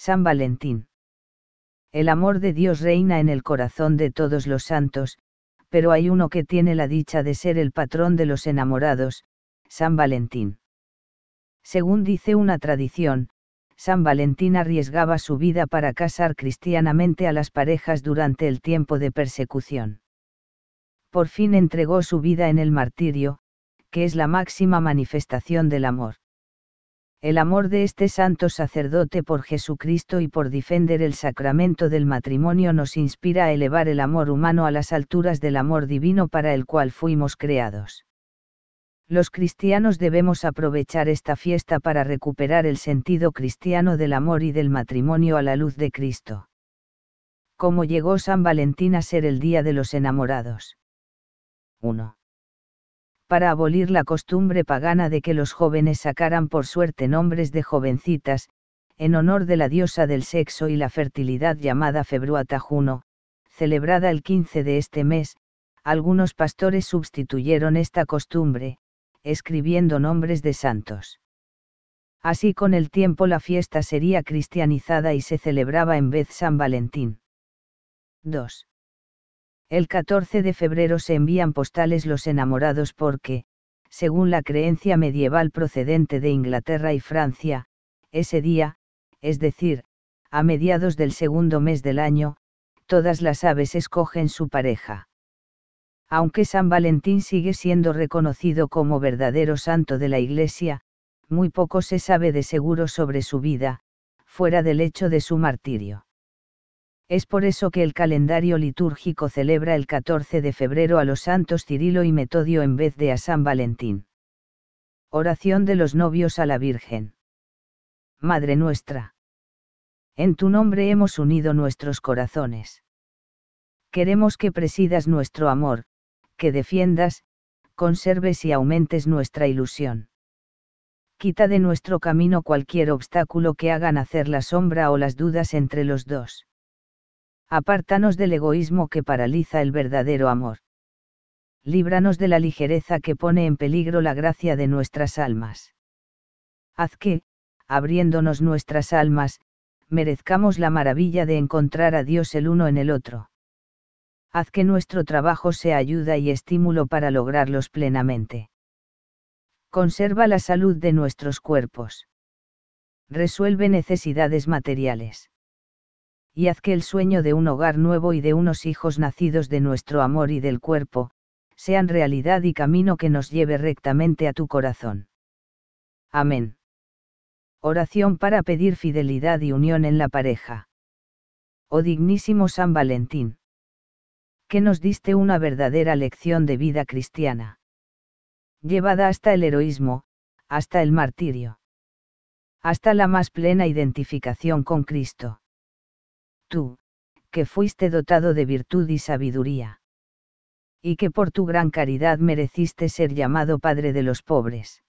San Valentín. El amor de Dios reina en el corazón de todos los santos, pero hay uno que tiene la dicha de ser el patrón de los enamorados, San Valentín. Según dice una tradición, San Valentín arriesgaba su vida para casar cristianamente a las parejas durante el tiempo de persecución. Por fin entregó su vida en el martirio, que es la máxima manifestación del amor el amor de este santo sacerdote por Jesucristo y por defender el sacramento del matrimonio nos inspira a elevar el amor humano a las alturas del amor divino para el cual fuimos creados. Los cristianos debemos aprovechar esta fiesta para recuperar el sentido cristiano del amor y del matrimonio a la luz de Cristo. ¿Cómo llegó San Valentín a ser el Día de los Enamorados? 1 para abolir la costumbre pagana de que los jóvenes sacaran por suerte nombres de jovencitas, en honor de la diosa del sexo y la fertilidad llamada Februata Juno, celebrada el 15 de este mes, algunos pastores sustituyeron esta costumbre, escribiendo nombres de santos. Así con el tiempo la fiesta sería cristianizada y se celebraba en vez San Valentín. 2. El 14 de febrero se envían postales los enamorados porque, según la creencia medieval procedente de Inglaterra y Francia, ese día, es decir, a mediados del segundo mes del año, todas las aves escogen su pareja. Aunque San Valentín sigue siendo reconocido como verdadero santo de la Iglesia, muy poco se sabe de seguro sobre su vida, fuera del hecho de su martirio. Es por eso que el calendario litúrgico celebra el 14 de febrero a los santos Cirilo y Metodio en vez de a San Valentín. Oración de los novios a la Virgen. Madre nuestra. En tu nombre hemos unido nuestros corazones. Queremos que presidas nuestro amor, que defiendas, conserves y aumentes nuestra ilusión. Quita de nuestro camino cualquier obstáculo que haga nacer la sombra o las dudas entre los dos Apártanos del egoísmo que paraliza el verdadero amor. Líbranos de la ligereza que pone en peligro la gracia de nuestras almas. Haz que, abriéndonos nuestras almas, merezcamos la maravilla de encontrar a Dios el uno en el otro. Haz que nuestro trabajo sea ayuda y estímulo para lograrlos plenamente. Conserva la salud de nuestros cuerpos. Resuelve necesidades materiales y haz que el sueño de un hogar nuevo y de unos hijos nacidos de nuestro amor y del cuerpo, sean realidad y camino que nos lleve rectamente a tu corazón. Amén. Oración para pedir fidelidad y unión en la pareja. Oh dignísimo San Valentín. Que nos diste una verdadera lección de vida cristiana. Llevada hasta el heroísmo, hasta el martirio. Hasta la más plena identificación con Cristo tú, que fuiste dotado de virtud y sabiduría. Y que por tu gran caridad mereciste ser llamado Padre de los pobres.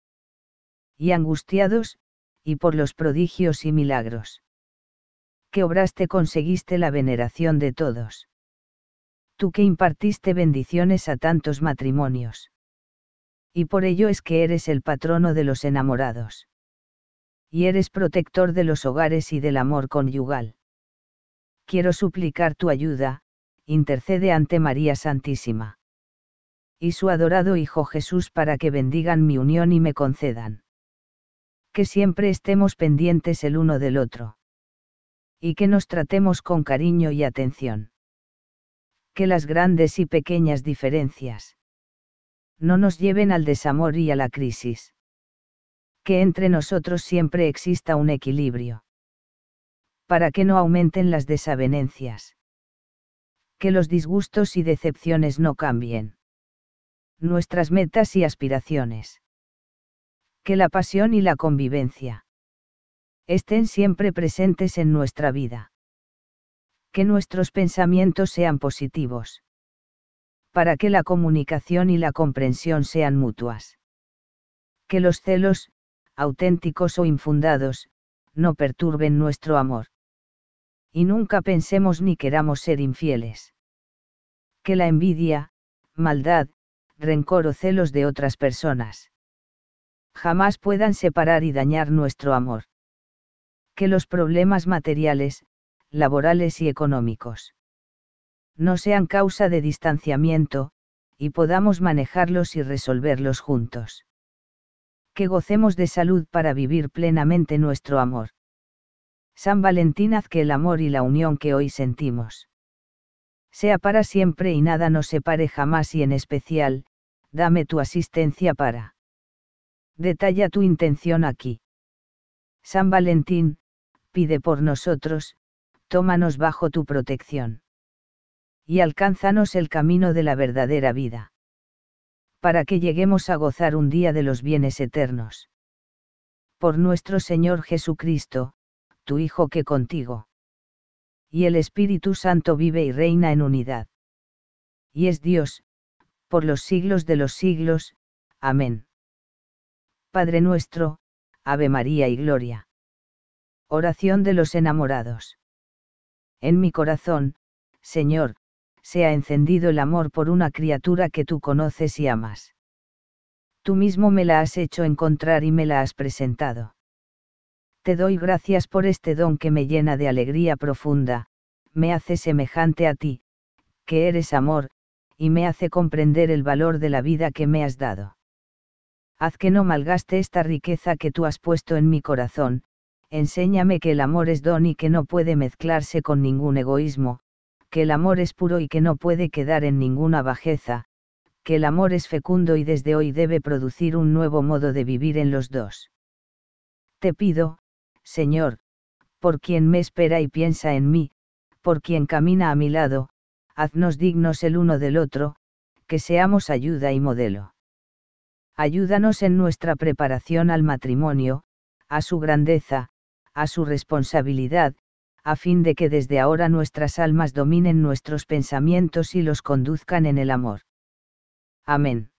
Y angustiados, y por los prodigios y milagros. Que obraste conseguiste la veneración de todos. Tú que impartiste bendiciones a tantos matrimonios. Y por ello es que eres el patrono de los enamorados. Y eres protector de los hogares y del amor conyugal quiero suplicar tu ayuda, intercede ante María Santísima. Y su adorado Hijo Jesús para que bendigan mi unión y me concedan. Que siempre estemos pendientes el uno del otro. Y que nos tratemos con cariño y atención. Que las grandes y pequeñas diferencias no nos lleven al desamor y a la crisis. Que entre nosotros siempre exista un equilibrio para que no aumenten las desavenencias. Que los disgustos y decepciones no cambien. Nuestras metas y aspiraciones. Que la pasión y la convivencia estén siempre presentes en nuestra vida. Que nuestros pensamientos sean positivos. Para que la comunicación y la comprensión sean mutuas. Que los celos, auténticos o infundados, no perturben nuestro amor y nunca pensemos ni queramos ser infieles. Que la envidia, maldad, rencor o celos de otras personas jamás puedan separar y dañar nuestro amor. Que los problemas materiales, laborales y económicos no sean causa de distanciamiento, y podamos manejarlos y resolverlos juntos. Que gocemos de salud para vivir plenamente nuestro amor. San Valentín haz que el amor y la unión que hoy sentimos sea para siempre y nada nos separe jamás y en especial, dame tu asistencia para. Detalla tu intención aquí. San Valentín, pide por nosotros, tómanos bajo tu protección. Y alcánzanos el camino de la verdadera vida. Para que lleguemos a gozar un día de los bienes eternos. Por nuestro Señor Jesucristo, tu Hijo que contigo. Y el Espíritu Santo vive y reina en unidad. Y es Dios, por los siglos de los siglos, amén. Padre nuestro, Ave María y Gloria. Oración de los enamorados. En mi corazón, Señor, se ha encendido el amor por una criatura que tú conoces y amas. Tú mismo me la has hecho encontrar y me la has presentado te doy gracias por este don que me llena de alegría profunda, me hace semejante a ti, que eres amor, y me hace comprender el valor de la vida que me has dado. Haz que no malgaste esta riqueza que tú has puesto en mi corazón, enséñame que el amor es don y que no puede mezclarse con ningún egoísmo, que el amor es puro y que no puede quedar en ninguna bajeza, que el amor es fecundo y desde hoy debe producir un nuevo modo de vivir en los dos. Te pido, Señor, por quien me espera y piensa en mí, por quien camina a mi lado, haznos dignos el uno del otro, que seamos ayuda y modelo. Ayúdanos en nuestra preparación al matrimonio, a su grandeza, a su responsabilidad, a fin de que desde ahora nuestras almas dominen nuestros pensamientos y los conduzcan en el amor. Amén.